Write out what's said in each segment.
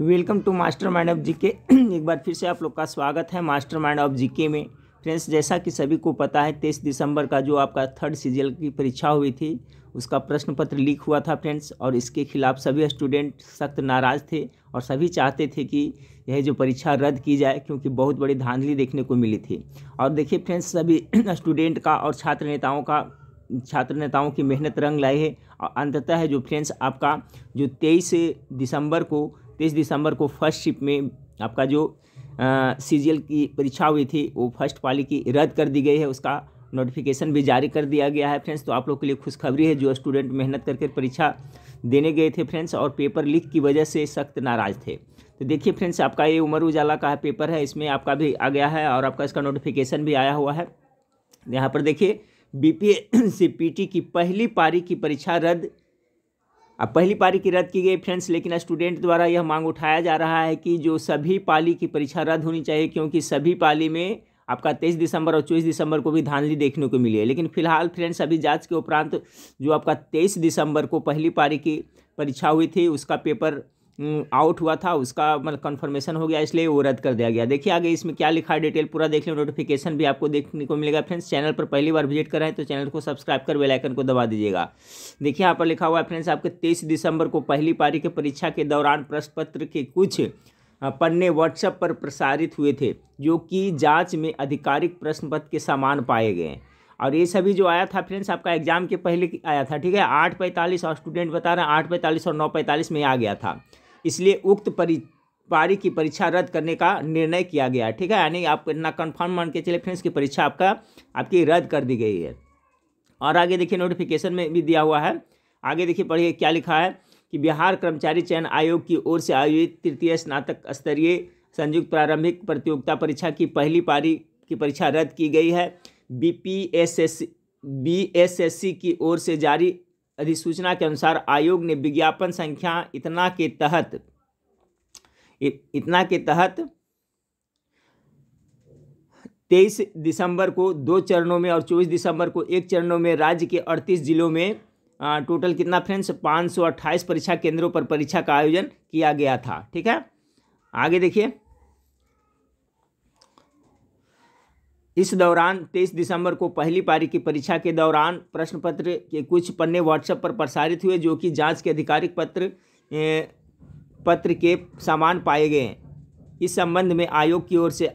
welcome to master mind of GK एक बार फिर से आप लोग का स्वागत है मास्टर माइंड ऑफ जीके में फ्रेंड्स जैसा कि सभी को पता है तेईस दिसंबर का जो आपका थर्ड सीजल की परीक्षा हुई थी उसका प्रश्न पत्र लीक हुआ था फ्रेंड्स और इसके खिलाफ सभी स्टूडेंट सख्त नाराज़ थे और सभी चाहते थे कि यह जो परीक्षा रद्द की जाए क्योंकि बहुत बड़ी धांधली देखने को मिली थी और देखिए फ्रेंड्स सभी स्टूडेंट का और छात्र नेताओं का छात्र नेताओं की मेहनत रंग लाई है और अंततः है जो फ्रेंड्स आपका जो तेईस दिसंबर को तेईस दिसंबर को फर्स्ट शिफ्ट में आपका जो सी की परीक्षा हुई थी वो फर्स्ट पाली की रद्द कर दी गई है उसका नोटिफिकेशन भी जारी कर दिया गया है फ्रेंड्स तो आप लोग के लिए खुशखबरी है जो स्टूडेंट मेहनत करके परीक्षा देने गए थे फ्रेंड्स और पेपर लीक की वजह से सख्त नाराज थे तो देखिए फ्रेंड्स आपका ये उमर उजाला का पेपर है इसमें आपका भी आ गया है और आपका इसका नोटिफिकेशन भी आया हुआ है यहाँ पर देखिए बी पी की पहली पारी की परीक्षा रद्द अब पहली पारी की रद्द की गई फ्रेंड्स लेकिन स्टूडेंट द्वारा यह मांग उठाया जा रहा है कि जो सभी पाली की परीक्षा रद्द होनी चाहिए क्योंकि सभी पाली में आपका तेईस दिसंबर और चौबीस दिसंबर को भी धांधली देखने को मिली है लेकिन फिलहाल फ्रेंड्स अभी जांच के उपरांत जो आपका तेईस दिसंबर को पहली पारी की परीक्षा हुई थी उसका पेपर आउट हम्म, हुआ था उसका मतलब कन्फर्मेशन हो गया इसलिए वो रद्द कर दिया गया देखिए आगे इसमें क्या लिखा है डिटेल पूरा देख लें नोटिफिकेशन भी आपको देखने को मिलेगा फ्रेंड्स चैनल पर पहली बार विजिट कर रहे हैं तो चैनल को सब्सक्राइब कर बेलाइकन को दबा दीजिएगा देखिए यहाँ पर लिखा हुआ है फ्रेंड्स आपके तेईस दिसंबर को पहली पारी के परीक्षा के दौरान प्रश्न पत्र के कुछ पन्ने व्हाट्सएप पर प्रसारित हुए थे जो कि जाँच में आधिकारिक प्रश्न पत्र के समान पाए गए और ये सभी जो आया था फ्रेंड्स आपका एग्जाम के पहले आया था ठीक है आठ पैंतालीस और स्टूडेंट बता रहे हैं आठ पैंतालीस और नौ पैंतालीस में आ गया था इसलिए उक्त परि पारी की परीक्षा रद्द करने का निर्णय किया गया ठीक है यानी आप इतना कन्फर्म मान के चले फ्रेंड्स की परीक्षा आपका आपकी रद्द कर दी गई है और आगे देखिए नोटिफिकेशन में भी दिया हुआ है आगे देखिए पढ़िए क्या लिखा है कि बिहार कर्मचारी चयन आयोग की ओर से आयोजित तृतीय स्नातक स्तरीय संयुक्त प्रारंभिक प्रतियोगिता परीक्षा की पहली पारी की परीक्षा रद्द की गई है B P S S B S S C की ओर से जारी अधिसूचना के अनुसार आयोग ने विज्ञापन संख्या इतना के तहत इतना के तहत तेईस दिसंबर को दो चरणों में और चौबीस दिसंबर को एक चरणों में राज्य के अड़तीस जिलों में आ, टोटल कितना फ्रेंड्स पाँच सौ अट्ठाईस परीक्षा केंद्रों पर परीक्षा का आयोजन किया गया था ठीक है आगे देखिए इस दौरान 23 दिसंबर को पहली पारी की परीक्षा के दौरान प्रश्न पत्र के कुछ पन्ने व्हाट्सएप पर प्रसारित हुए जो कि जांच के आधिकारिक पत्र पत्र के सामान पाए गए हैं इस संबंध में आयोग की ओर से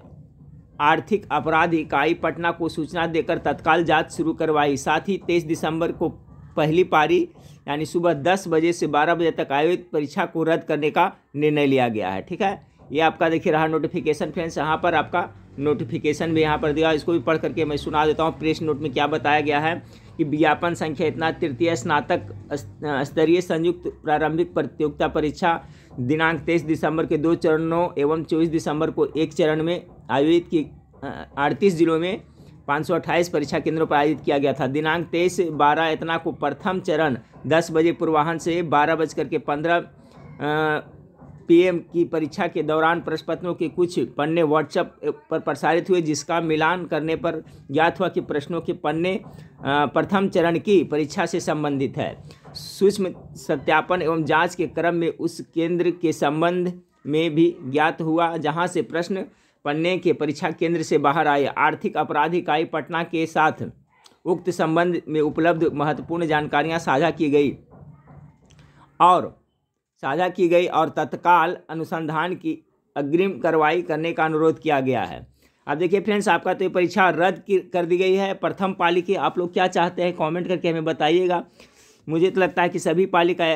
आर्थिक अपराध इकाई पटना को सूचना देकर तत्काल जांच शुरू करवाई साथ ही तेईस दिसंबर को पहली पारी यानी सुबह दस बजे से बारह बजे तक आयोजित परीक्षा को रद्द करने का निर्णय लिया गया है ठीक है ये आपका देखिए रहा नोटिफिकेशन फ्रेंड्स यहाँ पर आपका नोटिफिकेशन भी यहाँ पर दिया इसको भी पढ़ करके मैं सुना देता हूँ प्रेस नोट में क्या बताया गया है कि विज्ञापन संख्या इतना तृतीय स्नातक स्तरीय संयुक्त प्रारंभिक प्रतियोगिता परीक्षा दिनांक तेईस दिसंबर के दो चरणों एवं चौबीस दिसंबर को एक चरण में आयोजित की अड़तीस जिलों में अट्ठाईस परीक्षा केंद्रों पर आयोजित किया गया था दिनांक तेईस बारह इतना को प्रथम चरण दस बजे पूर्वाहन से बारह बज करके पंद्रह पीएम की परीक्षा के दौरान प्रश्नपत्रों के कुछ पन्ने व्हाट्सएप पर प्रसारित हुए जिसका मिलान करने पर ज्ञात हुआ कि प्रश्नों के पन्ने प्रथम चरण की परीक्षा से संबंधित है सूक्ष्म सत्यापन एवं जांच के क्रम में उस केंद्र के संबंध में भी ज्ञात हुआ जहां से प्रश्न पन्ने के परीक्षा केंद्र से बाहर आए आर्थिक अपराध इकाई पटना के साथ उक्त संबंध में उपलब्ध महत्वपूर्ण जानकारियाँ साझा की गई और साझा की गई और तत्काल अनुसंधान की अग्रिम कार्रवाई करने का अनुरोध किया गया है अब देखिए फ्रेंड्स आपका तो ये परीक्षा रद्द कर दी गई है प्रथम पाली की आप लोग क्या चाहते हैं कमेंट करके हमें बताइएगा मुझे तो लगता है कि सभी पाली का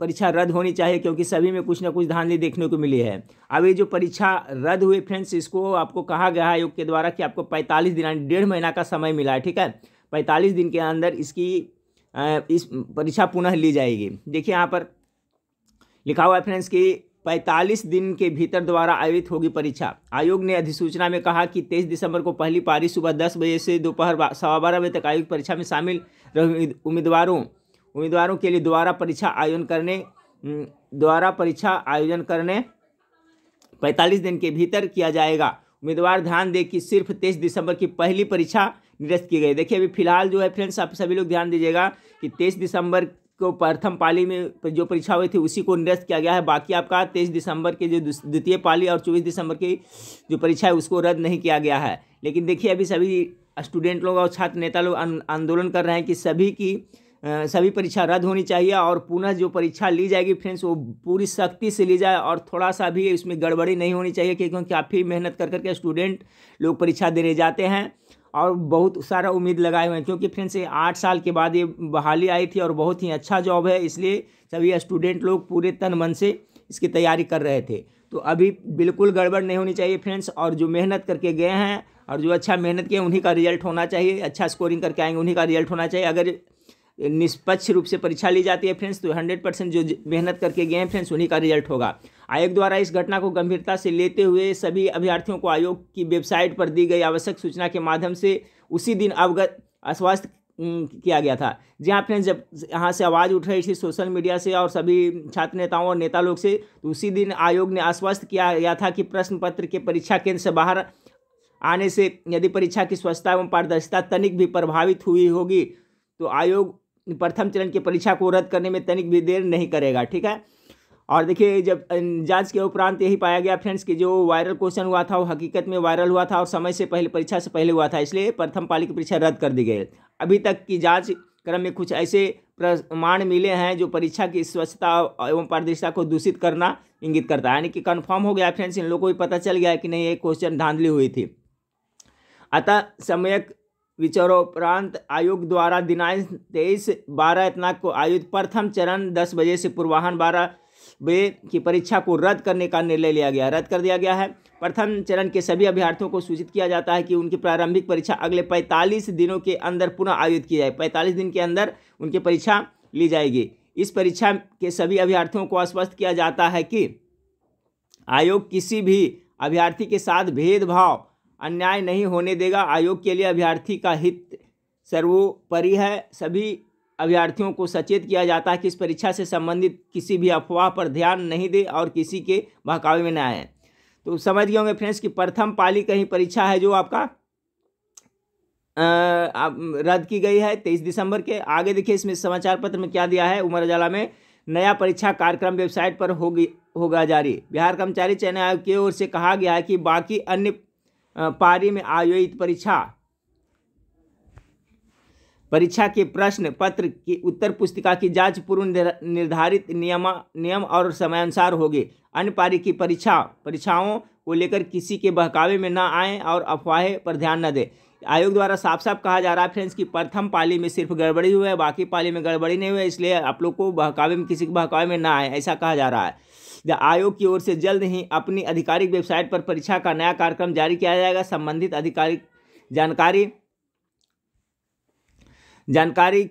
परीक्षा रद्द होनी चाहिए क्योंकि सभी में कुछ ना कुछ धांधली देखने को मिली है अब ये जो परीक्षा रद्द हुई फ्रेंड्स इसको आपको कहा गया आयोग के द्वारा कि आपको पैंतालीस दिन यानी डेढ़ महीना का समय मिला है ठीक है पैंतालीस दिन के अंदर इसकी इस परीक्षा पुनः ली जाएगी देखिए यहाँ पर लिखा हुआ है फ्रेंड्स कि 45 दिन के भीतर द्वारा आयोजित होगी परीक्षा आयोग ने अधिसूचना में कहा कि 23 दिसंबर को पहली पारी सुबह 10 बजे से दोपहर सवा बारह बजे तक आयोग परीक्षा में शामिल उम्मीदवारों उम्मीदवारों के लिए द्वारा परीक्षा आयोजन करने द्वारा परीक्षा आयोजन करने 45 दिन के भीतर किया जाएगा उम्मीदवार ध्यान दें कि सिर्फ तेईस दिसंबर की पहली परीक्षा निरस्त की गई देखिए अभी फिलहाल जो है फ्रेंड्स आप सभी लोग ध्यान दीजिएगा कि तेईस दिसंबर को प्रथम पाली में जो परीक्षा हुई थी उसी को निरस्त किया गया है बाकी आपका तेईस दिसंबर के जो द्वितीय पाली और चौबीस दिसंबर की जो परीक्षा है उसको रद्द नहीं किया गया है लेकिन देखिए अभी सभी स्टूडेंट लोग और छात्र नेता लोग आंदोलन कर रहे हैं कि सभी की सभी परीक्षा रद्द होनी चाहिए और पुनः जो परीक्षा ली जाएगी फ्रेंड्स वो पूरी सख्ती से ली जाए और थोड़ा सा भी इसमें गड़बड़ी नहीं होनी चाहिए क्योंकि काफ़ी मेहनत कर करके स्टूडेंट लोग परीक्षा देने जाते हैं और बहुत सारा उम्मीद लगाए हुए हैं क्योंकि फ्रेंड्स ये आठ साल के बाद ये बहाली आई थी और बहुत ही अच्छा जॉब है इसलिए सभी स्टूडेंट लोग पूरे तन मन से इसकी तैयारी कर रहे थे तो अभी बिल्कुल गड़बड़ नहीं होनी चाहिए फ्रेंड्स और जो मेहनत करके गए हैं और जो अच्छा मेहनत किए उन्हीं का रिजल्ट होना चाहिए अच्छा स्कोरिंग करके आएंगे उन्हीं का रिजल्ट होना चाहिए अगर निष्पक्ष रूप से परीक्षा ली जाती है फ्रेंड्स तो हंड्रेड परसेंट जो मेहनत करके गए हैं फ्रेंड्स उन्हीं का रिजल्ट होगा आयोग द्वारा इस घटना को गंभीरता से लेते हुए सभी अभ्यर्थियों को आयोग की वेबसाइट पर दी गई आवश्यक सूचना के माध्यम से उसी दिन अवगत आश्वस्त किया गया था जी हाँ फ्रेंड्स जब यहाँ से आवाज़ उठ रही थी सोशल मीडिया से और सभी छात्र नेताओं और नेता लोग से तो उसी दिन आयोग ने आश्वस्त किया गया था कि प्रश्न पत्र के परीक्षा केंद्र से बाहर आने से यदि परीक्षा की स्वच्छता एवं पारदर्शिता तनिक भी प्रभावित हुई होगी तो आयोग प्रथम चरण की परीक्षा को रद्द करने में तनिक भी देर नहीं करेगा ठीक है और देखिए जब जांच के उपरांत यही पाया गया फ्रेंड्स कि जो वायरल क्वेश्चन हुआ था वो हकीकत में वायरल हुआ था और समय से पहले परीक्षा से पहले हुआ था इसलिए प्रथम पाली की परीक्षा रद्द कर दी गई अभी तक की जांच क्रम में कुछ ऐसे प्रमाण मिले हैं जो परीक्षा की स्वच्छता एवं पारदर्शिता को दूषित करना इंगित करता है यानी कि कन्फर्म हो गया फ्रेंड्स इन लोगों को भी पता चल गया कि नहीं ये क्वेश्चन धांधली हुई थी अतः समयक विचारोपरांत आयोग द्वारा दिनांक तेईस बारह इतना को आयोजित प्रथम चरण दस बजे से पूर्वाहन बारह वे की परीक्षा को रद्द करने का निर्णय लिया गया रद्द कर दिया गया है प्रथम चरण के सभी अभ्यर्थियों को सूचित किया जाता है कि उनकी प्रारंभिक परीक्षा अगले 45 दिनों के अंदर पुनः आयोजित की जाए 45 दिन के अंदर उनकी परीक्षा ली जाएगी इस परीक्षा के सभी अभ्यर्थियों को स्पष्ट किया जाता है कि आयोग किसी भी अभ्यर्थी के साथ भेदभाव अन्याय नहीं होने देगा आयोग के लिए अभ्यर्थी का हित सर्वोपरि है सभी अभ्यर्थियों को सचेत किया जाता है कि इस परीक्षा से संबंधित किसी भी अफवाह पर ध्यान नहीं दे और किसी के बहकावे में न आए तो समझ गए होंगे फ्रेंड्स कि प्रथम पाली कहीं परीक्षा है जो आपका रद्द की गई है तेईस दिसंबर के आगे देखिए इसमें समाचार पत्र में क्या दिया है उमर उजाला में नया परीक्षा कार्यक्रम वेबसाइट पर होगी होगा जारी बिहार कर्मचारी चयन आयोग की ओर से कहा गया है कि बाकी अन्य पारी में आयोजित परीक्षा परीक्षा के प्रश्न पत्र की उत्तर पुस्तिका की जांच पूर्व निर्धारित नियमा नियम और समयानुसार होगी अन्य पारी की परीक्षा परीक्षाओं को लेकर किसी के बहकावे में ना आएँ और अफवाहें पर ध्यान न दें आयोग द्वारा साफ साफ कहा जा रहा है फ्रेंड्स कि प्रथम पाली में सिर्फ गड़बड़ी हुई है बाकी पाली में गड़बड़ी नहीं हुई है इसलिए आप लोग को बहकावे में किसी के बहकावे में ना आए ऐसा कहा जा रहा है आयोग की ओर से जल्द ही अपनी आधिकारिक वेबसाइट पर परीक्षा का नया कार्यक्रम जारी किया जाएगा संबंधित आधिकारिक जानकारी जानकारी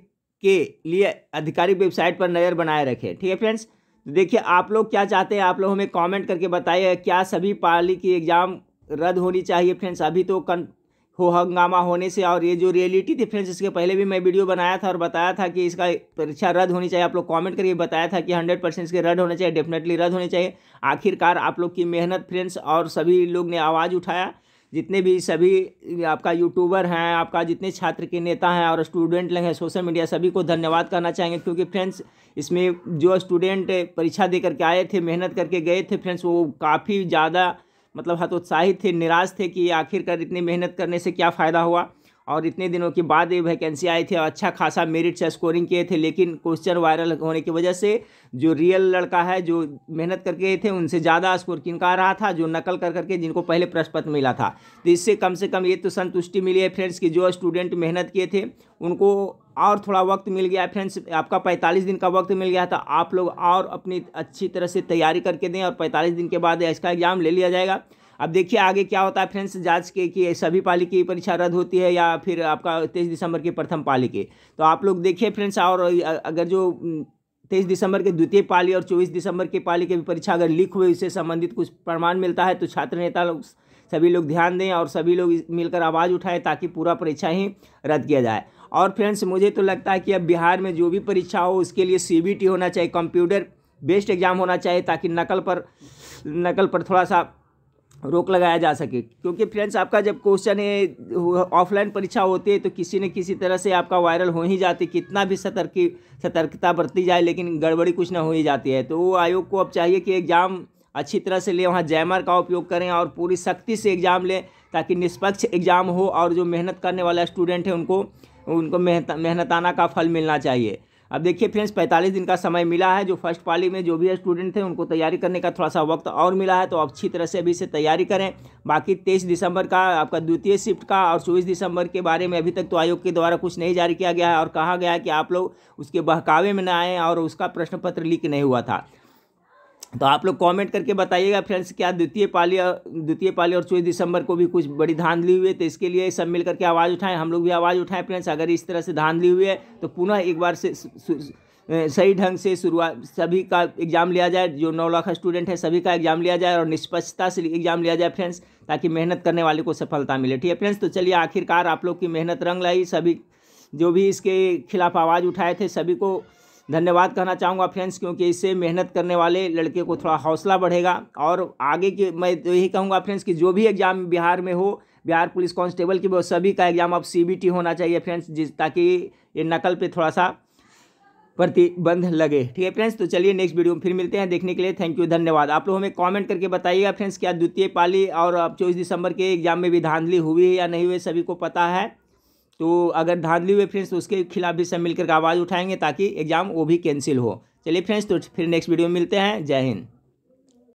के लिए आधिकारिक वेबसाइट पर नज़र बनाए रखें ठीक है फ्रेंड्स तो देखिए आप लोग क्या चाहते हैं आप लोग हमें कमेंट करके बताइए क्या सभी पाली की एग्ज़ाम रद्द होनी चाहिए फ्रेंड्स अभी तो कन हो हंगामा होने से और ये जो रियलिटी थी फ्रेंड्स इसके पहले भी मैं वीडियो बनाया था और बताया था कि इसका परीक्षा रद्द होनी चाहिए आप लोग कमेंट करके बताया था कि हंड्रेड परसेंट इसके रद्द होना चाहिए डेफिनेटली रद्द होने चाहिए आखिरकार आप लोग की मेहनत फ्रेंड्स और सभी लोग ने आवाज़ उठाया जितने भी सभी आपका यूट्यूबर हैं आपका जितने छात्र के नेता हैं और स्टूडेंट लगे हैं सोशल मीडिया सभी को धन्यवाद करना चाहेंगे क्योंकि फ्रेंड्स इसमें जो स्टूडेंट परीक्षा दे करके आए थे मेहनत करके गए थे फ्रेंड्स वो काफ़ी ज़्यादा मतलब हतोत्साहित थे निराश थे कि आखिरकार इतनी मेहनत करने से क्या फ़ायदा हुआ और इतने दिनों के बाद ये वैकेंसी आई थी और अच्छा खासा मेरिट से स्कोरिंग किए थे लेकिन क्वेश्चन वायरल होने की वजह से जो रियल लड़का है जो मेहनत करके थे उनसे ज़्यादा स्कोर किन का रहा था जो नकल कर करके जिनको पहले प्रश्न पत्र मिला था तो इससे कम से कम ये तो संतुष्टि मिली है फ्रेंड्स कि जो स्टूडेंट मेहनत किए थे उनको और थोड़ा वक्त मिल गया फ्रेंड्स आपका 45 दिन का वक्त मिल गया था आप लोग और अपनी अच्छी तरह से तैयारी करके दें और 45 दिन के बाद इसका एग्ज़ाम ले लिया जाएगा अब देखिए आगे क्या होता है फ्रेंड्स जांच के कि सभी पाली की परीक्षा रद्द होती है या फिर आपका तेईस दिसंबर की प्रथम पाली के तो आप लोग देखिए फ्रेंड्स और अगर जो तेईस दिसंबर के द्वितीय पाली और चौबीस दिसंबर के पाली की परीक्षा अगर लीक हुई इससे संबंधित कुछ प्रमाण मिलता है तो छात्र नेता लोग सभी लोग ध्यान दें और सभी लोग मिलकर आवाज़ उठाएं ताकि पूरा परीक्षा ही रद्द किया जाए और फ्रेंड्स मुझे तो लगता है कि अब बिहार में जो भी परीक्षा हो उसके लिए सी होना चाहिए कंप्यूटर बेस्ड एग्ज़ाम होना चाहिए ताकि नकल पर नकल पर थोड़ा सा रोक लगाया जा सके क्योंकि फ्रेंड्स आपका जब क्वेश्चन ऑफलाइन परीक्षा होती है तो किसी न किसी तरह से आपका वायरल हो ही जाती कितना भी सतर्की सतर्कता बरती जाए लेकिन गड़बड़ी कुछ ना हो ही जाती है तो वो आयोग को अब चाहिए कि एग्ज़ाम अच्छी तरह से लें वहाँ जैमर का उपयोग करें और पूरी सख्ती से एग्ज़ाम लें ताकि निष्पक्ष एग्ज़ाम हो और जो मेहनत करने वाला स्टूडेंट है उनको उनको मेहनत मेहनताना का फल मिलना चाहिए अब देखिए फ्रेंड्स 45 दिन का समय मिला है जो फर्स्ट पाली में जो भी स्टूडेंट थे उनको तैयारी करने का थोड़ा सा वक्त और मिला है तो अच्छी तरह से अभी से तैयारी करें बाकी तेईस दिसंबर का आपका द्वितीय शिफ्ट का और चौबीस दिसंबर के बारे में अभी तक तो आयोग के द्वारा कुछ नहीं जारी किया गया है और कहा गया है कि आप लोग उसके बहकावे में ना आएँ और उसका प्रश्न पत्र लीक नहीं हुआ था तो आप लोग कमेंट करके बताइएगा फ्रेंड्स क्या द्वितीय पाली द्वितीय पाली और चौबीस दिसंबर को भी कुछ बड़ी धांधली हुई है तो इसके लिए सब मिल करके आवाज़ उठाएं हम लोग भी आवाज़ उठाएं फ्रेंड्स अगर इस तरह से धांधली हुई है तो पुनः एक बार से सही ढंग से शुरुआत सभी का एग्ज़ाम लिया जाए जो नौ लाख स्टूडेंट है सभी का एग्ज़ाम लिया जाए और निष्पक्षता से एग्ज़ाम लिया जाए फ्रेंड्स ताकि मेहनत करने वाले को सफलता मिले ठीक है फ्रेंड्स तो चलिए आखिरकार आप लोग की मेहनत रंग लाई सभी जो भी इसके खिलाफ आवाज़ उठाए थे सभी को धन्यवाद कहना चाहूँगा फ्रेंड्स क्योंकि इससे मेहनत करने वाले लड़के को थोड़ा हौसला बढ़ेगा और आगे के मैं तो यही कहूँगा फ्रेंड्स कि जो भी एग्ज़ाम बिहार में हो बिहार पुलिस कांस्टेबल की सभी का एग्ज़ाम अब सी होना चाहिए फ्रेंड्स जिस ताकि ये नकल पर थोड़ा सा प्रतिबंध लगे ठीक है फ्रेंड्स तो चलिए नेक्स्ट वीडियो में फिर मिलते हैं देखने के लिए थैंक यू धन्यवाद आप लोग हमें कमेंट करके बताइएगा फ्रेंड्स क्या द्वितीय पाली और अब चौबीस दिसंबर के एग्जाम में भी धांधली हुई है या नहीं हुई सभी को पता है तो अगर धांधली हुए फ्रेंड्स तो उसके खिलाफ भी सब मिलकर आवाज़ उठाएंगे ताकि एग्ज़ाम वो भी कैंसिल हो चलिए फ्रेंड्स तो फिर नेक्स्ट वीडियो में मिलते हैं जय हिंद